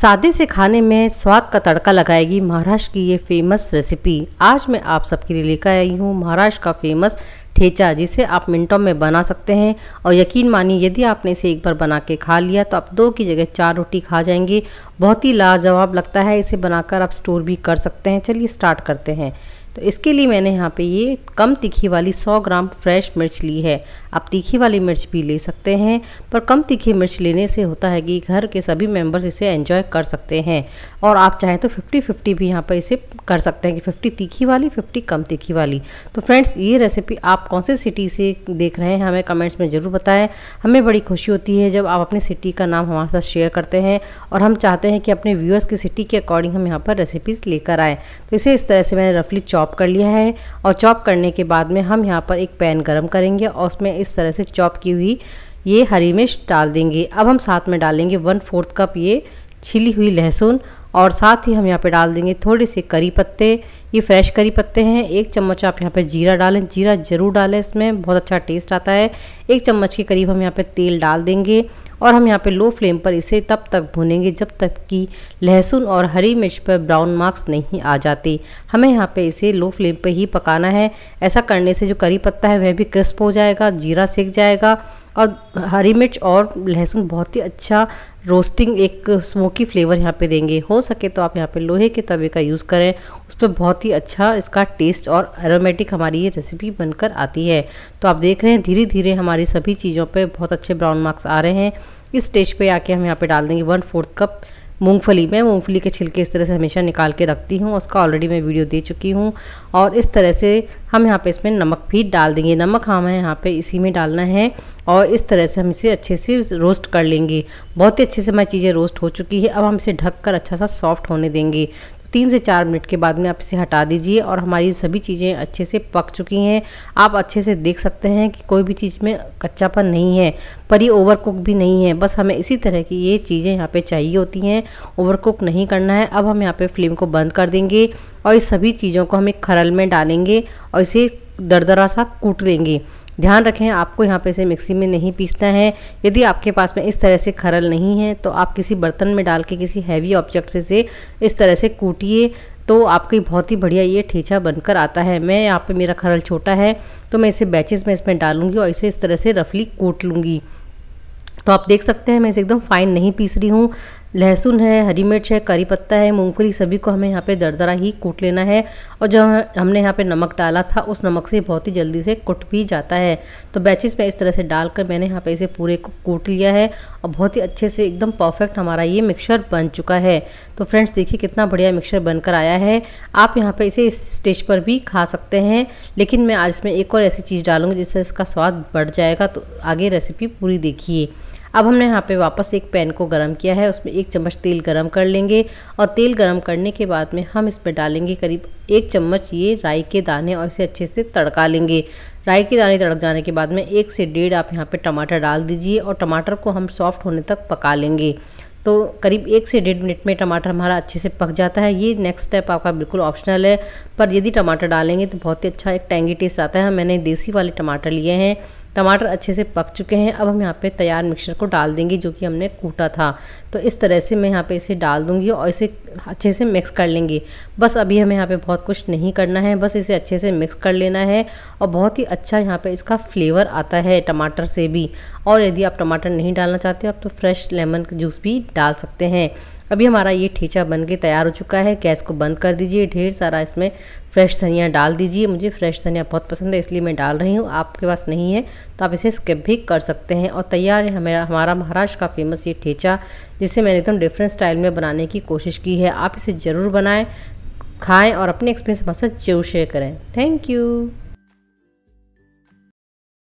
सादे से खाने में स्वाद का तड़का लगाएगी महाराष्ट्र की ये फेमस रेसिपी आज मैं आप सबके लिए लेकर आई हूँ महाराष्ट्र का फेमस ठेचा जिसे आप मिनटों में बना सकते हैं और यकीन मानिए यदि आपने इसे एक बार बना के खा लिया तो आप दो की जगह चार रोटी खा जाएंगे बहुत ही लाजवाब लगता है इसे बनाकर आप स्टोर भी कर सकते हैं चलिए स्टार्ट करते हैं तो इसके लिए मैंने यहाँ पे ये कम तीखी वाली 100 ग्राम फ्रेश मिर्च ली है आप तीखी वाली मिर्च भी ले सकते हैं पर कम तीखी मिर्च लेने से होता है कि घर के सभी मेम्बर्स इसे एंजॉय कर सकते हैं और आप चाहें तो फिफ्टी फिफ्टी भी यहाँ पर इसे कर सकते हैं कि फिफ्टी तीखी वाली फिफ्टी कम तीखी वाली तो फ्रेंड्स ये रेसिपी आप कौन से सिटी से देख रहे हैं हमें कमेंट्स में ज़रूर बताएं हमें बड़ी खुशी होती है जब आप अपनी सिटी का नाम हमारे साथ शेयर करते हैं और हम चाहते हैं कि अपने व्यूअर्स की सिटी के अकॉर्डिंग हम यहाँ पर रेसिपीज़ लेकर आएँ तो इसे इस तरह से मैंने रफली चॉप कर लिया है और चॉप करने के बाद में हम यहाँ पर एक पैन गर्म करेंगे और उसमें इस तरह से चॉप की हुई ये हरी मिर्च डाल देंगे अब हम साथ में डालेंगे वन फोर्थ कप ये छिली हुई लहसुन और साथ ही हम यहाँ पे डाल देंगे थोड़े से करी पत्ते ये फ्रेश करी पत्ते हैं एक चम्मच आप यहाँ पे जीरा डालें जीरा ज़रूर डालें इसमें बहुत अच्छा टेस्ट आता है एक चम्मच के करीब हम यहाँ पे तेल डाल देंगे और हम यहाँ पे लो फ्लेम पर इसे तब तक भूनेंगे जब तक कि लहसुन और हरी मिर्च पर ब्राउन मार्क्स नहीं आ जाते हमें यहाँ पे इसे लो फ्लेम पर ही पकाना है ऐसा करने से जो करी पत्ता है वह भी क्रिस्प हो जाएगा जीरा सेक जाएगा और हरी मिर्च और लहसुन बहुत ही अच्छा रोस्टिंग एक स्मोकी फ्लेवर यहाँ पे देंगे हो सके तो आप यहाँ पे लोहे के तवे का यूज़ करें उस पर बहुत ही अच्छा इसका टेस्ट और एरोमेटिक हमारी ये रेसिपी बनकर आती है तो आप देख रहे हैं धीरे धीरे हमारी सभी चीज़ों पर बहुत अच्छे ब्राउन मार्क्स आ रहे हैं इस स्टेज पर आके हम यहाँ पर डाल देंगे वन फोर्थ कप मूंगफली में मूंगफली के छिलके इस तरह से हमेशा निकाल के रखती हूँ उसका ऑलरेडी मैं वीडियो दे चुकी हूँ और इस तरह से हम यहाँ पे इसमें नमक भी डाल देंगे नमक हमें हाँ यहाँ पे इसी में डालना है और इस तरह से हम इसे अच्छे से रोस्ट कर लेंगे बहुत ही अच्छे से हमारी चीज़ें रोस्ट हो चुकी है अब हम इसे ढक कर अच्छा सा सॉफ्ट होने देंगे तीन से चार मिनट के बाद में आप इसे हटा दीजिए और हमारी सभी चीज़ें अच्छे से पक चुकी हैं आप अच्छे से देख सकते हैं कि कोई भी चीज़ में कच्चापन नहीं है पर ये ओवर कुक भी नहीं है बस हमें इसी तरह की ये चीज़ें यहाँ पे चाहिए होती हैं ओवर कुक नहीं करना है अब हम यहाँ पे फ्लेम को बंद कर देंगे और इस सभी चीज़ों को हम एक खरल में डालेंगे और इसे दरदरा सा कूट लेंगे ध्यान रखें आपको यहाँ पे इसे मिक्सी में नहीं पीसना है यदि आपके पास में इस तरह से खरल नहीं है तो आप किसी बर्तन में डाल के किसी हैवी ऑब्जेक्ट से, से इस तरह से कूटिए तो आपकी बहुत ही बढ़िया ये ठेचा बनकर आता है मैं यहाँ पे मेरा खरल छोटा है तो मैं इसे बैचेस में इसमें डालूंगी और इसे इस तरह से रफली कूट लूँगी तो आप देख सकते हैं मैं इसे एकदम फाइन नहीं पीस रही हूँ लहसुन है हरी मिर्च है करी पत्ता है मूंगफली सभी को हमें यहाँ पे दरदरा ही कूट लेना है और जब हमने यहाँ पे नमक डाला था उस नमक से बहुत ही जल्दी से कूट भी जाता है तो बैचिस में इस तरह से डालकर मैंने यहाँ पे इसे पूरे को कूट लिया है और बहुत ही अच्छे से एकदम परफेक्ट हमारा ये मिक्सर बन चुका है तो फ्रेंड्स देखिए कितना बढ़िया मिक्सर बनकर आया है आप यहाँ पर इसे इस स्टेज पर भी खा सकते हैं लेकिन मैं आज इसमें एक और ऐसी चीज़ डालूँगी जिससे इसका स्वाद बढ़ जाएगा तो आगे रेसिपी पूरी देखिए अब हमने यहाँ पे वापस एक पैन को गर्म किया है उसमें एक चम्मच तेल गर्म कर लेंगे और तेल गर्म करने के बाद में हम इसमें डालेंगे करीब एक चम्मच ये राई के दाने और इसे अच्छे से तड़का लेंगे राई के दाने तड़क जाने के बाद में एक से डेढ़ आप यहाँ पर टमाटर डाल दीजिए और टमाटर को हम सॉफ्ट होने तक पका लेंगे तो करीब एक से डेढ़ मिनट में टमाटर हमारा अच्छे से पक जाता है ये नेक्स्ट स्टेप आपका बिल्कुल ऑप्शनल है पर यदि टमाटर डालेंगे तो बहुत ही अच्छा एक टेंगी टेस्ट आता है मैंने देसी वाले टमाटर लिए हैं टमाटर अच्छे से पक चुके हैं अब हम यहाँ पे तैयार मिक्सचर को डाल देंगे जो कि हमने कूटा था तो इस तरह से मैं यहाँ पे इसे डाल दूँगी और इसे अच्छे से मिक्स कर लेंगे बस अभी हमें यहाँ पे बहुत कुछ नहीं करना है बस इसे अच्छे से मिक्स कर लेना है और बहुत ही अच्छा यहाँ पर इसका फ्लेवर आता है टमाटर से भी और यदि आप टमाटर नहीं डालना चाहते आप तो फ्रेश लेमन जूस भी डाल सकते हैं अभी हमारा ये ठेचा बन के तैयार हो चुका है गैस को बंद कर दीजिए ढेर सारा इसमें फ्रेश धनिया डाल दीजिए मुझे फ्रेश धनिया बहुत पसंद है इसलिए मैं डाल रही हूँ आपके पास नहीं है तो आप इसे स्किप भी कर सकते हैं और तैयार है हमारा हमारा महाराष्ट्र का फेमस ये ठेचा जिसे मैंने एकदम डिफरेंट स्टाइल में बनाने की कोशिश की है आप इसे ज़रूर बनाएँ खाएँ और अपने एक्सपीरियंस हमारे साथ जरूर शेयर करें थैंक यू